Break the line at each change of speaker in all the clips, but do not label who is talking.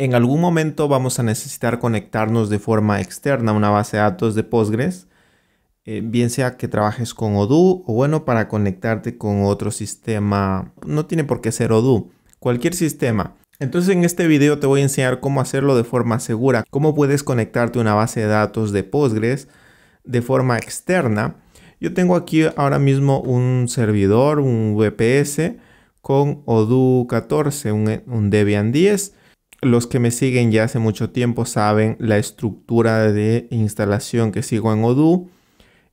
En algún momento vamos a necesitar conectarnos de forma externa a una base de datos de Postgres, eh, bien sea que trabajes con Odoo o bueno, para conectarte con otro sistema, no tiene por qué ser Odoo, cualquier sistema. Entonces en este video te voy a enseñar cómo hacerlo de forma segura, cómo puedes conectarte a una base de datos de Postgres de forma externa. Yo tengo aquí ahora mismo un servidor, un VPS con Odoo 14, un, un Debian 10 los que me siguen ya hace mucho tiempo saben la estructura de instalación que sigo en Odoo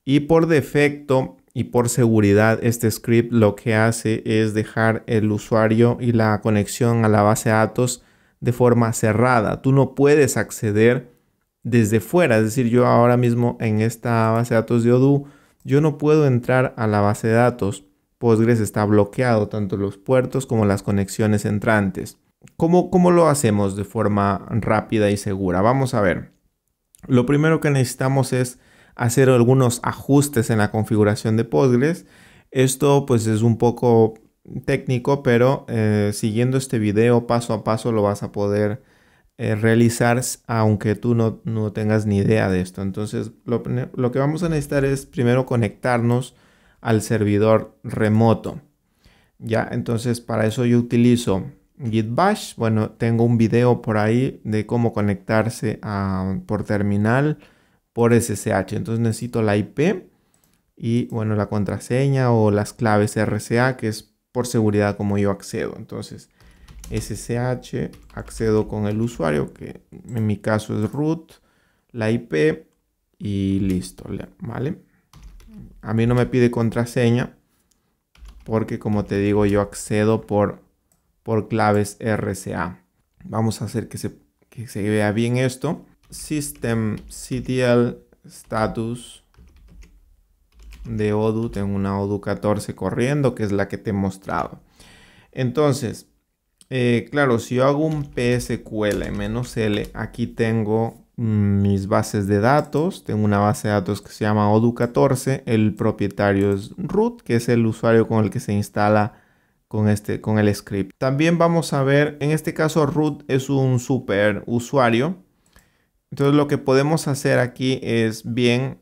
y por defecto y por seguridad este script lo que hace es dejar el usuario y la conexión a la base de datos de forma cerrada. Tú no puedes acceder desde fuera, es decir, yo ahora mismo en esta base de datos de Odoo yo no puedo entrar a la base de datos. Postgres está bloqueado tanto los puertos como las conexiones entrantes. ¿cómo, lo hacemos de forma rápida y segura? Vamos a ver. Lo primero que necesitamos es hacer algunos ajustes en la configuración de Postgres. Esto pues es un poco técnico, pero eh, siguiendo este video paso a paso lo vas a poder eh, realizar aunque tú no, tengas ni idea de esto. Entonces lo, lo, que vamos a necesitar es primero conectarnos al servidor remoto. Ya, entonces para eso yo utilizo Git Bash. Bueno, tengo un video por ahí de cómo conectarse por terminal por SSH. Entonces necesito la IP y bueno, la contraseña o las claves RCA, que es por seguridad como yo accedo. Entonces, SSH, accedo con el usuario, que en mi caso es root, la IP y listo, ¿vale? A mí no me pide contraseña porque como te digo, yo accedo por por claves RCA. Vamos a hacer que se, se vea bien esto. System CTL status de Odoo. Tengo una Odoo 14 corriendo, que es la que te he mostrado. Entonces, eh, claro, si yo hago un PSQL-L, aquí tengo mis bases de datos. Tengo una base de datos que se llama Odoo 14 El propietario es root, que es el usuario con el que se instala con, este, con el script. También vamos a ver, en este caso root es un super usuario. Entonces lo que podemos hacer aquí es bien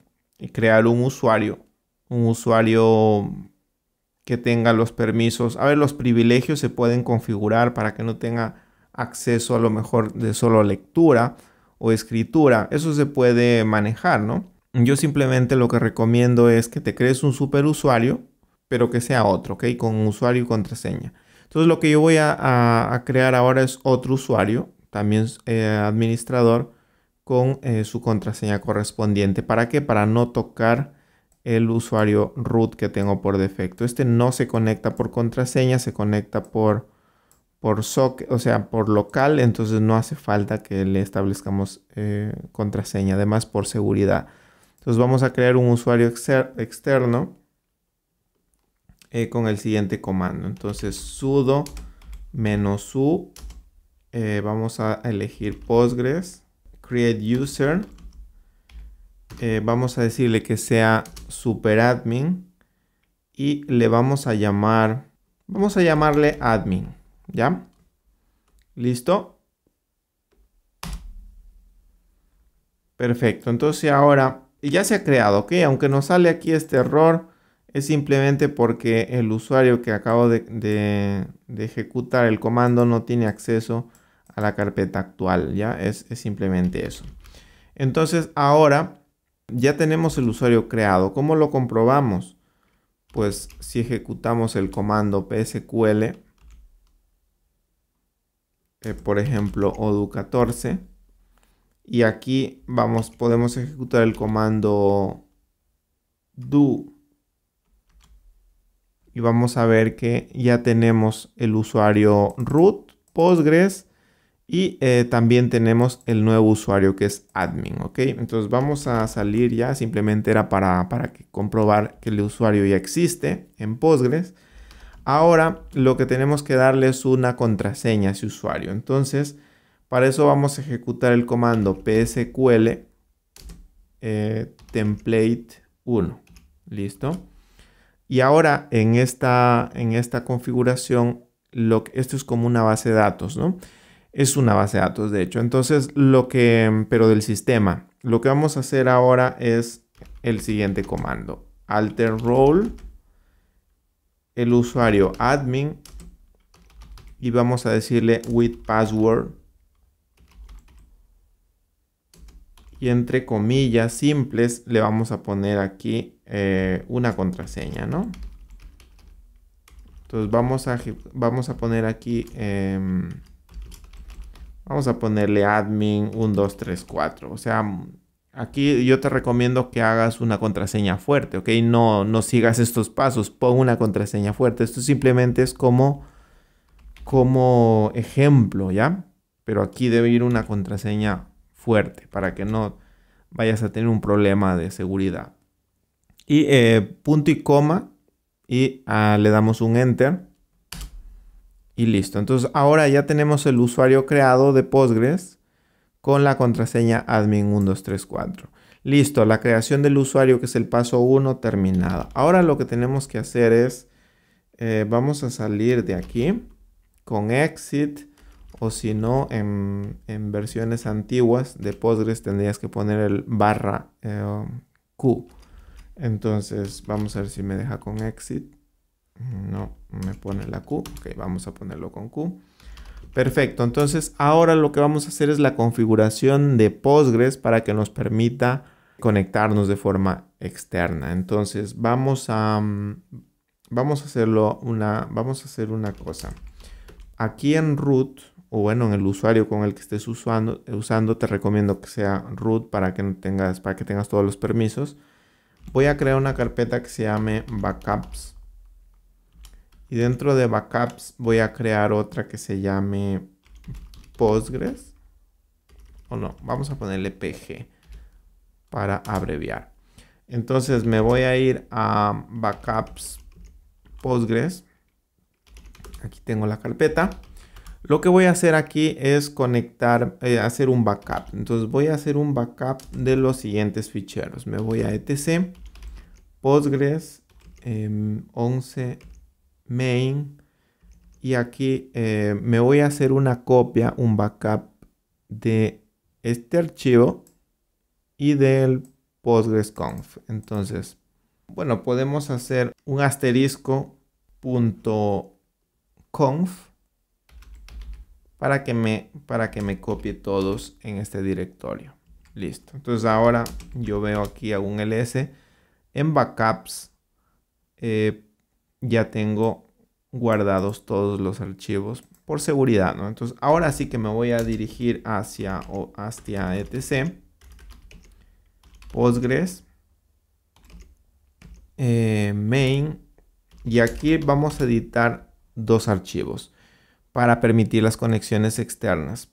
crear un usuario. Un usuario que tenga los permisos. A ver, los privilegios se pueden configurar para que no tenga acceso a lo mejor de solo lectura o escritura. Eso se puede manejar, ¿no? Yo simplemente lo que recomiendo es que te crees un super usuario pero que sea otro, ¿ok? Con usuario y contraseña. Entonces lo que yo voy a, crear ahora es otro usuario, también eh, administrador, con eh, su contraseña correspondiente. ¿Para qué? Para no tocar el usuario root que tengo por defecto. Este no se conecta por contraseña, se conecta por, por o sea, por local, entonces no hace falta que le establezcamos eh, contraseña, además por seguridad. Entonces vamos a crear un usuario externo eh, con el siguiente comando. Entonces sudo menos u, eh, vamos a elegir Postgres, create user, eh, vamos a decirle que sea superadmin y le vamos a llamar, vamos a llamarle admin, ¿ya? ¿Listo? Perfecto, entonces ahora ya se ha creado, ¿ok? Aunque nos sale aquí este error, es simplemente porque el usuario que acabo de, ejecutar el comando no tiene acceso a la carpeta actual, ¿ya? Es, simplemente eso. Entonces ahora ya tenemos el usuario creado. ¿Cómo lo comprobamos? Pues si ejecutamos el comando psql, eh, por ejemplo odu14, y aquí vamos, podemos ejecutar el comando do y vamos a ver que ya tenemos el usuario root Postgres y eh, también tenemos el nuevo usuario que es admin, ¿ok? Entonces vamos a salir ya, simplemente era para, para comprobar que el usuario ya existe en Postgres. Ahora lo que tenemos que darle es una contraseña a ese usuario. Entonces, para eso vamos a ejecutar el comando psql eh, template 1. ¿Listo? Y ahora en esta, en esta configuración, lo, esto es como una base de datos, ¿no? Es una base de datos, de hecho. Entonces, lo que, pero del sistema. Lo que vamos a hacer ahora es el siguiente comando. Alter role, el usuario admin, y vamos a decirle with password y entre comillas simples le vamos a poner aquí eh, una contraseña, ¿no? Entonces vamos a, vamos a poner aquí, em, vamos a ponerle admin 1234, o sea, Aquí yo te recomiendo que hagas una contraseña fuerte, ¿ok? No, no sigas estos pasos, pon una contraseña fuerte. Esto simplemente es como, como ejemplo, ¿ya? Pero aquí debe ir una contraseña fuerte para que no vayas a tener un problema de seguridad. Y eh, punto y coma y ah, le damos un enter y listo. Entonces ahora ya tenemos el usuario creado de Postgres con la contraseña admin 1234. Listo, la creación del usuario que es el paso 1 terminado. Ahora lo que tenemos que hacer es, eh, vamos a salir de aquí con exit o si no, en, versiones antiguas de Postgres tendrías que poner el barra eh, Q. Entonces, vamos a ver si me deja con exit. No, me pone la Q. Ok, vamos a ponerlo con Q. Perfecto, entonces ahora lo que vamos a hacer es la configuración de Postgres para que nos permita conectarnos de forma externa. Entonces, vamos a, vamos a hacerlo una, vamos a hacer una cosa. Aquí en root, o bueno, en el usuario con el que estés usando, te recomiendo que sea root para que tengas, para que tengas todos los permisos. Voy a crear una carpeta que se llame backups. Y dentro de backups voy a crear otra que se llame Postgres. O no, vamos a ponerle PG para abreviar. Entonces me voy a ir a backups Postgres. Aquí tengo la carpeta. Lo que voy a hacer aquí es conectar, eh, hacer un backup. Entonces voy a hacer un backup de los siguientes ficheros. Me voy a etc, Postgres, 11, em, main. Y aquí eh, me voy a hacer una copia, un backup de este archivo y del PostgresConf. Entonces, bueno, podemos hacer un asterisco conf para que me, para que me copie todos en este directorio. Listo. Entonces ahora yo veo aquí un ls en backups. Eh, ya tengo guardados todos los archivos por seguridad, Entonces ahora sí que me voy a dirigir hacia o hacia etc. Postgres. Eh, main. Y aquí vamos a editar dos archivos para permitir las conexiones externas.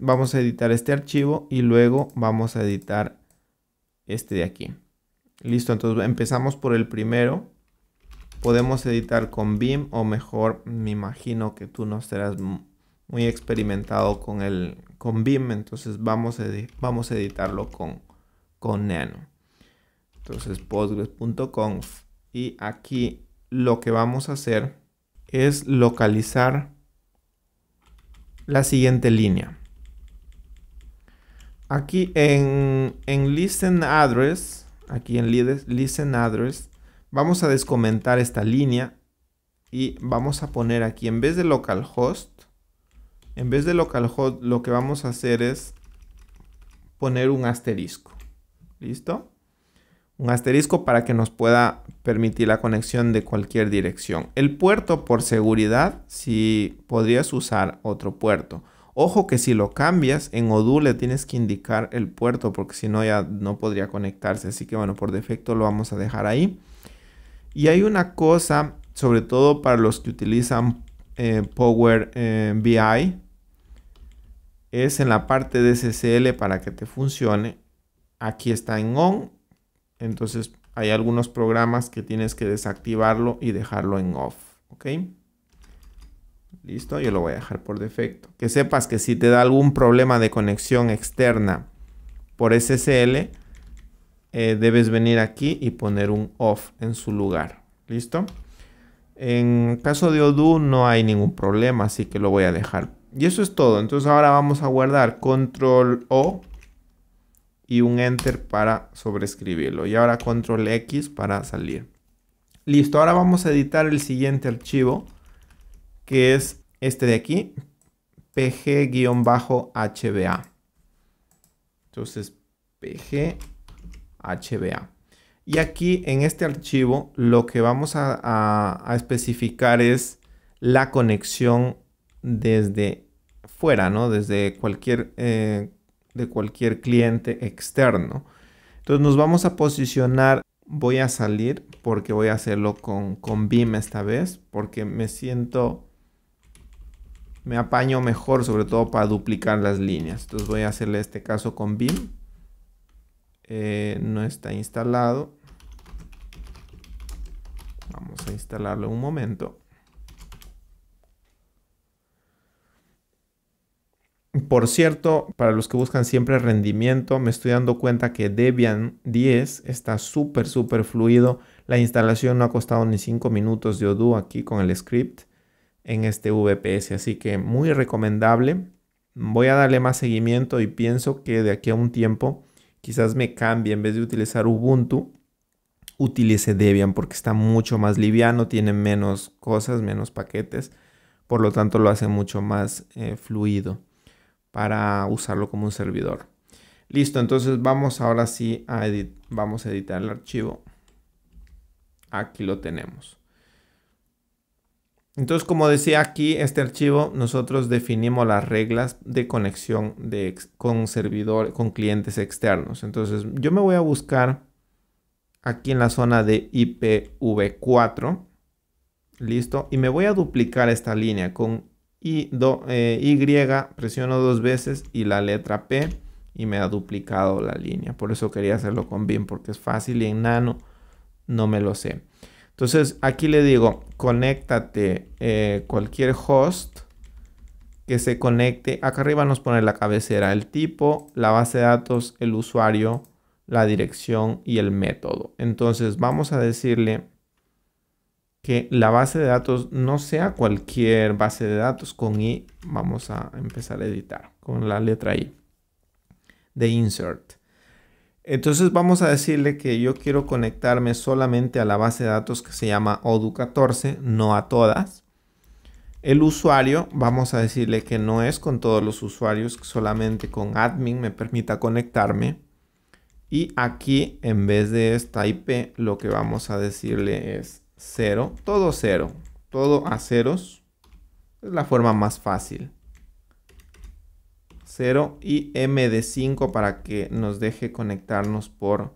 vamos a editar este archivo y luego vamos a editar este de aquí. Listo, entonces empezamos por el primero. Podemos editar con BIM o mejor, me imagino que tú no serás muy experimentado con, el, con BIM, entonces vamos a, vamos a editarlo con, con Nano. Entonces postgres.conf y aquí lo que vamos a hacer es localizar la siguiente línea. Aquí en, en Listen Address, aquí en Listen Address, vamos a descomentar esta línea y vamos a poner aquí, en vez de localhost, en vez de localhost, lo que vamos a hacer es poner un asterisco. ¿Listo? Un asterisco para que nos pueda permitir la conexión de cualquier dirección. El puerto por seguridad, si podrías usar otro puerto. Ojo que si lo cambias, en Odoo le tienes que indicar el puerto porque si no ya no podría conectarse. Así que bueno, por defecto lo vamos a dejar ahí. Y hay una cosa, sobre todo para los que utilizan eh, Power eh, BI, es en la parte de SSL para que te funcione. Aquí está en on, entonces hay algunos programas que tienes que desactivarlo y dejarlo en off. ¿Ok? Listo, yo lo voy a dejar por defecto. Que sepas que si te da algún problema de conexión externa por SSL, eh, debes venir aquí y poner un off en su lugar. ¿Listo? En caso de Odoo no hay ningún problema, así que lo voy a dejar. Y eso es todo. Entonces ahora vamos a guardar control O y un enter para sobrescribirlo Y ahora control X para salir. Listo, ahora vamos a editar el siguiente archivo que es este de aquí, pg-hba. Entonces, pg-hba. Y aquí en este archivo lo que vamos a, especificar es la conexión desde fuera, ¿no? Desde cualquier eh, de cualquier cliente externo. Entonces nos vamos a posicionar, voy a salir porque voy a hacerlo con, con BIM esta vez, porque me siento, me apaño mejor sobre todo para duplicar las líneas. Entonces voy a hacerle este caso con BIM. Eh, no está instalado. Vamos a instalarlo un momento. Por cierto, para los que buscan siempre rendimiento, me estoy dando cuenta que Debian 10 está súper, súper fluido. La instalación no ha costado ni 5 minutos de Odoo aquí con el script en este VPS, así que muy recomendable. Voy a darle más seguimiento y pienso que de aquí a un tiempo quizás me cambie, en vez de utilizar Ubuntu, utilice Debian porque está mucho más liviano, tiene menos cosas, menos paquetes, por lo tanto lo hace mucho más eh, fluido para usarlo como un servidor. Listo, entonces vamos ahora sí a, edit vamos a editar el archivo. Aquí lo tenemos. Entonces, como decía aquí, este archivo nosotros definimos las reglas de conexión de, con servidor, con clientes externos. Entonces, yo me voy a buscar aquí en la zona de IPv4. Listo. Y me voy a duplicar esta línea con e, y presiono dos veces y la letra P y me ha duplicado la línea. Por eso quería hacerlo con BIM porque es fácil y en nano no me lo sé. Entonces aquí le digo, conéctate eh, cualquier host que se conecte. Acá arriba nos pone la cabecera, el tipo, la base de datos, el usuario, la dirección y el método. Entonces vamos a decirle que la base de datos no sea cualquier base de datos. Con I vamos a empezar a editar con la letra I de insert. Entonces vamos a decirle que yo quiero conectarme solamente a la base de datos que se llama ODU14, no a todas. El usuario, vamos a decirle que no es con todos los usuarios, solamente con admin me permita conectarme. Y aquí, en vez de esta IP, lo que vamos a decirle es 0, todo 0, todo a ceros. Es la forma más fácil. 0 y M de 5 para que nos deje conectarnos por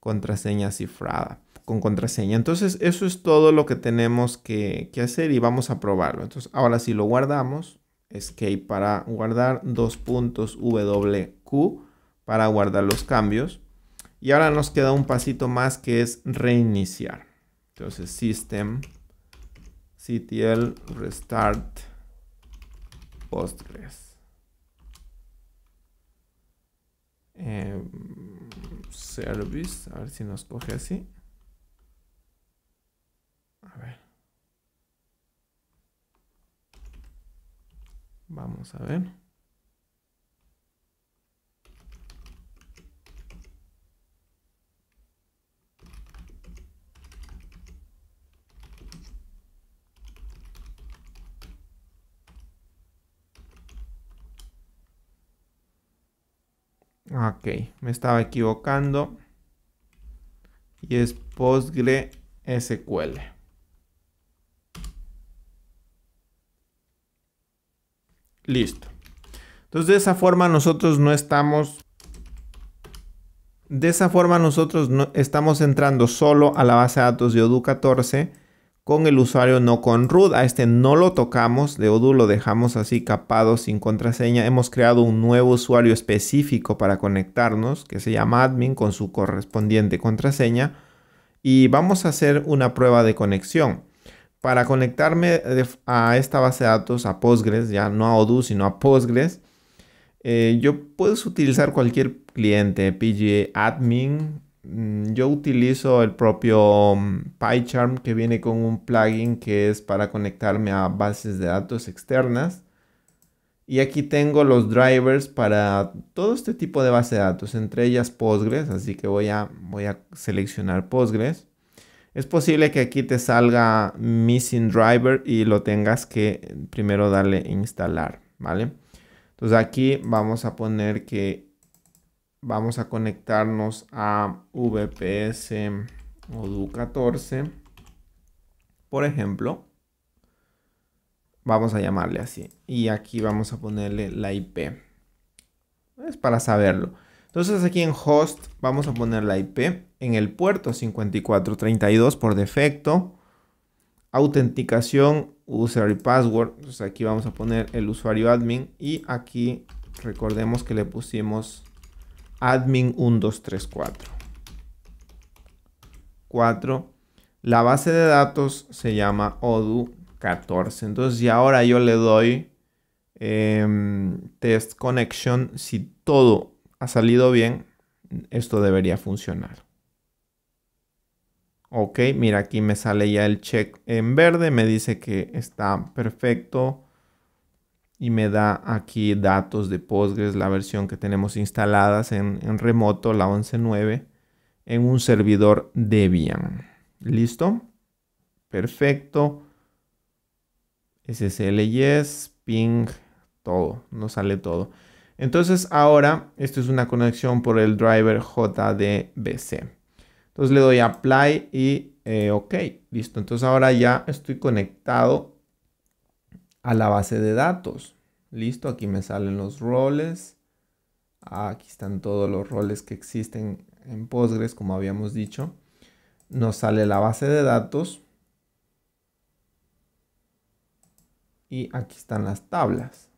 contraseña cifrada, con contraseña. Entonces eso es todo lo que tenemos que, que hacer y vamos a probarlo. Entonces ahora si lo guardamos, escape para guardar, dos puntos WQ para guardar los cambios. Y ahora nos queda un pasito más que es reiniciar. Entonces system ctl restart postgres. Eh, service, a ver si nos coge así. A ver. Vamos a ver. Ok, me estaba equivocando. Y es PostgreSQL. Listo. Entonces de esa forma nosotros no estamos... De esa forma nosotros no estamos entrando solo a la base de datos de Odu 14 con el usuario, no con root. A este no lo tocamos, de Odoo lo dejamos así capado sin contraseña. Hemos creado un nuevo usuario específico para conectarnos que se llama admin con su correspondiente contraseña. Y vamos a hacer una prueba de conexión. Para conectarme a esta base de datos, a Postgres, ya no a Odoo, sino a Postgres, eh, yo puedo utilizar cualquier cliente, pgAdmin. Mm, yo utilizo el propio mm, PyCharm que viene con un plugin que es para conectarme a bases de datos externas. Y aquí tengo los drivers para todo este tipo de bases de datos, entre ellas Postgres, así que voy a, voy a seleccionar Postgres. Es posible que aquí te salga Missing Driver y lo tengas que primero darle instalar, ¿vale? Entonces aquí vamos a poner que vamos a conectarnos a VPS modu 14 por ejemplo. Vamos a llamarle así. Y aquí vamos a ponerle la IP. Es para saberlo. Entonces aquí en host vamos a poner la IP en el puerto 5432 por defecto. Autenticación, user y password. Entonces aquí vamos a poner el usuario admin y aquí recordemos que le pusimos admin 1234. 4. La base de datos se llama ODU 14. Entonces, y ahora yo le doy em, test connection. Si todo ha salido bien, esto debería funcionar. Ok, mira aquí me sale ya el check en verde, me dice que está perfecto y me da aquí datos de Postgres, la versión que tenemos instaladas en, remoto, la 11.9, en un servidor Debian. ¿Listo? Perfecto. SSL yes, ping, todo, nos sale todo. Entonces ahora, esto es una conexión por el driver JDBC. Entonces le doy apply y eh, ok, listo. Entonces ahora ya estoy conectado a la base de datos. Listo, aquí me salen los roles. Aquí están todos los roles que existen en Postgres, como habíamos dicho. Nos sale la base de datos. Y aquí están las tablas.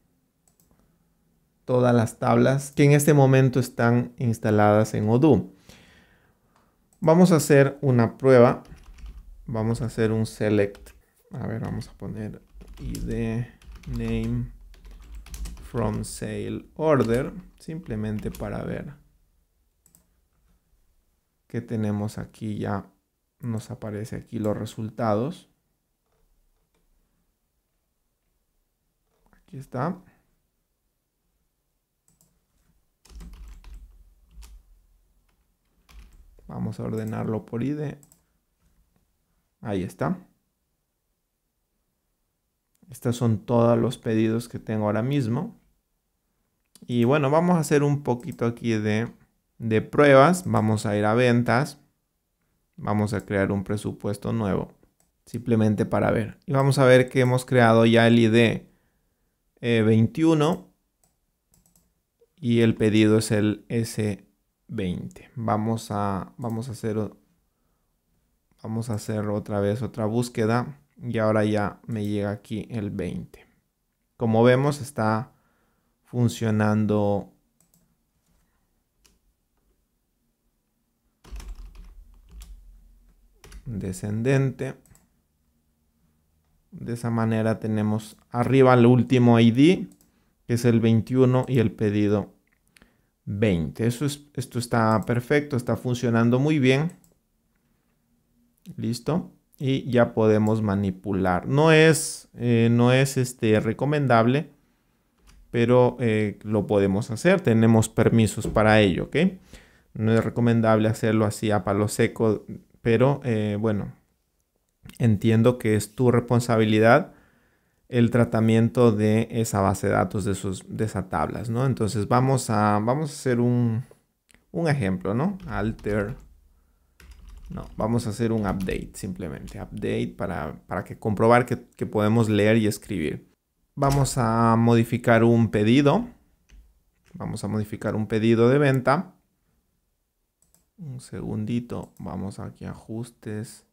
Todas las tablas que en este momento están instaladas en Odoo. Vamos a hacer una prueba. Vamos a hacer un select. A ver, vamos a poner id name from sale order simplemente para ver que tenemos aquí ya nos aparece aquí los resultados aquí está vamos a ordenarlo por id ahí está estos son todos los pedidos que tengo ahora mismo. Y bueno, vamos a hacer un poquito aquí de, pruebas. Vamos a ir a ventas. Vamos a crear un presupuesto nuevo. Simplemente para ver. Y vamos a ver que hemos creado ya el ID 21. Eh, y el pedido es el S20. Vamos a, vamos a hacer... Vamos a hacer otra vez otra búsqueda y ahora ya me llega aquí el 20. Como vemos está funcionando descendente. De esa manera tenemos arriba el último ID, que es el 21 y el pedido 20. Eso esto está perfecto, está funcionando muy bien. Listo y ya podemos manipular. No es, eh, no es este, recomendable, pero eh, lo podemos hacer. Tenemos permisos para ello, ¿ok? No es recomendable hacerlo así a palo seco, pero eh, bueno, entiendo que es tu responsabilidad el tratamiento de esa base de datos, de, sus, de esas tablas, ¿no? Entonces vamos a, vamos a hacer un, un ejemplo, ¿no? Alter. No, vamos a hacer un update simplemente. Update para, que comprobar que, podemos leer y escribir. Vamos a modificar un pedido. Vamos a modificar un pedido de venta. Un segundito. Vamos aquí a ajustes.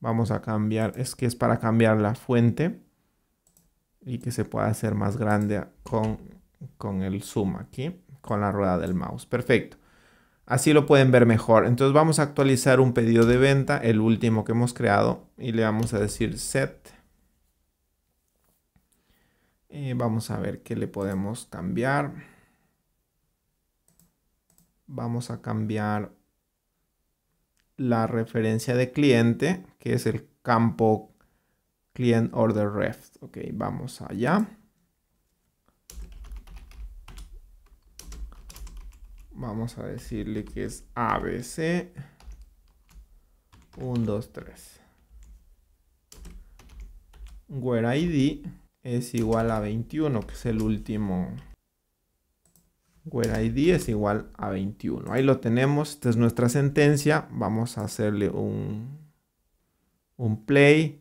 Vamos a cambiar. Es que es para cambiar la fuente. Y que se pueda hacer más grande con, con el zoom aquí. Con la rueda del mouse. Perfecto. Así lo pueden ver mejor. Entonces vamos a actualizar un pedido de venta, el último que hemos creado, y le vamos a decir set. Eh, vamos a ver qué le podemos cambiar. Vamos a cambiar la referencia de cliente, que es el campo client order ref. Ok, vamos allá. vamos a decirle que es ABC 1, 2, 3. Where ID es igual a 21, que es el último. Where ID es igual a 21. Ahí lo tenemos. Esta es nuestra sentencia. Vamos a hacerle un, un play.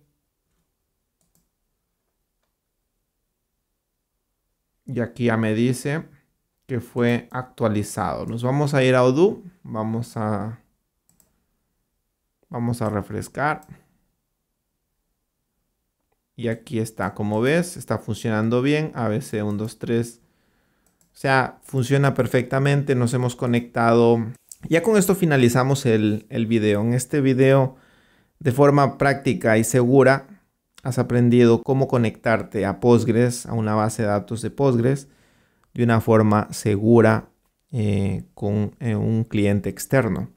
Y aquí ya me dice que fue actualizado. Nos vamos a ir a Odoo. Vamos a, vamos a refrescar. Y aquí está, como ves, está funcionando bien. ABC 123 O sea, funciona perfectamente. Nos hemos conectado. Ya con esto finalizamos el, el video. En este video, de forma práctica y segura, has aprendido cómo conectarte a Postgres, a una base de datos de Postgres de una forma segura eh, con eh, un cliente externo.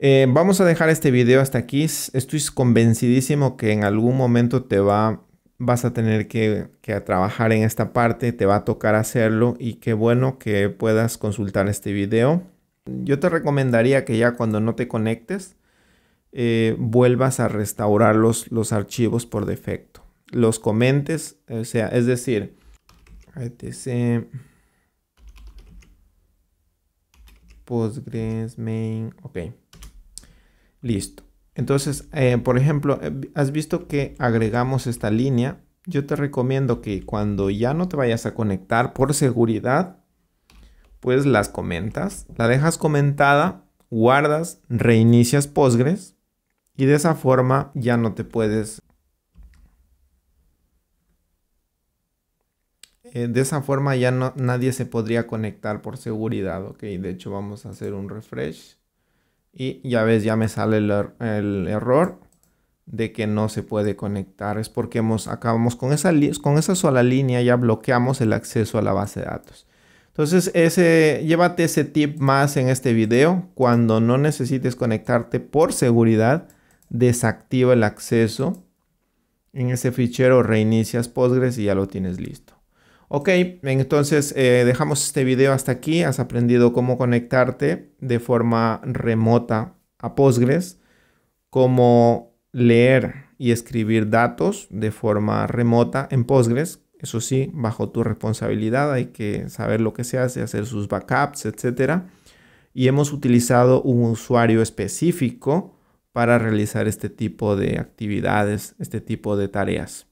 Eh, vamos a dejar este video hasta aquí. Estoy convencidísimo que en algún momento te va, vas a tener que, trabajar en esta parte, te va a tocar hacerlo y qué bueno que puedas consultar este video. Yo te recomendaría que ya cuando no te conectes, vuelvas a restaurar los, los, archivos por defecto. Los comentes, o sea, es decir, etc Postgres main ok listo entonces eh, por ejemplo eh, has visto que agregamos esta línea yo te recomiendo que cuando ya no te vayas a conectar por seguridad pues las comentas la dejas comentada guardas reinicias Postgres y de esa forma ya no te puedes Eh, de esa forma ya nadie se podría conectar por seguridad, ok. De hecho, vamos a hacer un refresh. Y ya ves, ya me sale el, er, error de que no se puede conectar. Es porque hemos, acabamos con esa, con esa sola línea, ya bloqueamos el acceso a la base de datos. Entonces, ese, llévate ese tip más en este video. Cuando no necesites conectarte por seguridad, desactiva el acceso en ese fichero, reinicias Postgres y ya lo tienes listo. Ok, entonces eh, dejamos este video hasta aquí. Has aprendido cómo conectarte de forma remota a Postgres, cómo leer y escribir datos de forma remota en Postgres. Eso sí, bajo tu responsabilidad hay que saber lo que se hace, hacer sus backups, etc. Y hemos utilizado un usuario específico para realizar este tipo de actividades, este tipo de tareas.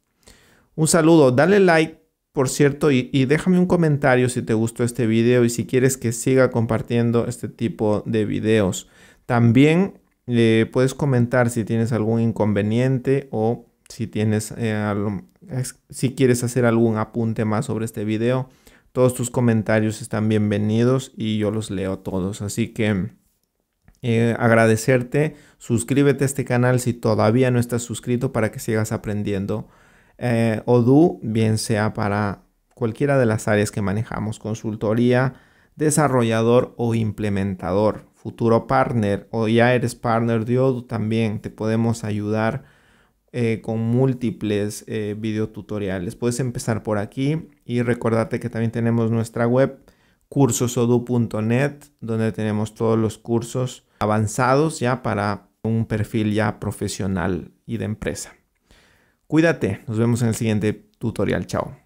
Un saludo, dale like por cierto, y, déjame un comentario si te gustó este video y si quieres que siga compartiendo este tipo de videos. También le eh, puedes comentar si tienes algún inconveniente o si, tienes, eh, si quieres hacer algún apunte más sobre este video. Todos tus comentarios están bienvenidos y yo los leo todos. Así que eh, agradecerte. Suscríbete a este canal si todavía no estás suscrito para que sigas aprendiendo Odu, eh, Odoo, bien sea para cualquiera de las áreas que manejamos, consultoría, desarrollador o implementador, futuro partner o ya eres partner de Odoo también, te podemos ayudar eh, con múltiples eh, videotutoriales. Puedes empezar por aquí y recordarte que también tenemos nuestra web cursosodu.net donde tenemos todos los cursos avanzados ya para un perfil ya profesional y de empresa. Cuídate, nos vemos en el siguiente tutorial, chao.